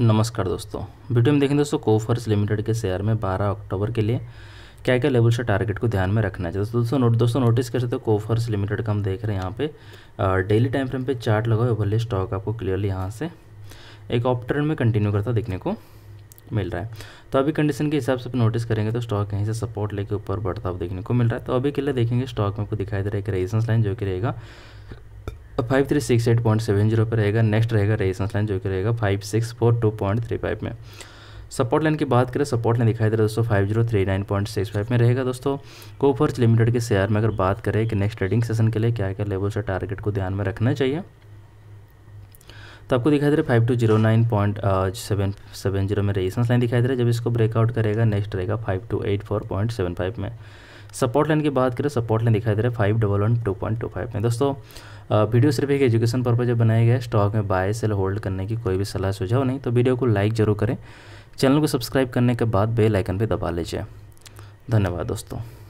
नमस्कार दोस्तों वीडियो में देखें दोस्तों कोफर्स लिमिटेड के शेयर में 12 अक्टूबर के लिए क्या क्या लेवल से टारगेट को ध्यान में रखना चाहिए दोस्तों नोट दोस्तों नोटिस कर सकते हो कोफर्स लिमिटेड का हम देख रहे हैं यहाँ पे डेली टाइम फ्रेम पे चार्ट लगाए ओवरले भले स्टॉक आपको क्लियरली यहाँ से एक ऑप्टर में कंटिन्यू करता देखने को मिल रहा है तो अभी कंडीशन के हिसाब से नोटिस करेंगे तो स्टॉक यहीं से सपोर्ट लेके ऊपर बढ़ता हुआ देखने को मिल रहा है तो अभी के लिए देखेंगे स्टॉक में आपको दिखाई दे रहा है एक रेजिस्टेंस लाइन जो कि रहेगा और five three six eight point seven zero पर रहेगा नेक्स्ट रहेगा रेजिस्टेंस लाइन जो कि रहेगा five six four two point three five में सपोर्ट लाइन की बात करें सपोर्ट लाइन दिखाई दे रहा है दोस्तों five zero three nine point six five में रहेगा दोस्तों कोफर्स लिमिटेड के शेयर में अगर बात करें कि नेक्स्ट ट्रेडिंग सेशन के लिए क्या क्या लेवल से टारगेट को ध्यान में रखना चाहिए तो आपको दिखाई दे रहा है five two zero nine point seven seven zero में रेजिस्टेंस लाइन दिखाई दे रहा है जब इसको ब्रेकआउट करेगा नेक्स्ट रहेगा five two eight four point seven five में सपोर्ट लाइन की बात करें सपोर्ट लाइन दिखाई दे रहा है five double one two point two five में दोस्तों वीडियो सिर्फ एक एजुकेशन पर्पज बनाया गया है स्टॉक में बाय सेल होल्ड करने की कोई भी सलाह सुझाव नहीं तो वीडियो को लाइक जरूर करें चैनल को सब्सक्राइब करने के बाद बेल आइकन पर दबा लीजिए धन्यवाद दोस्तों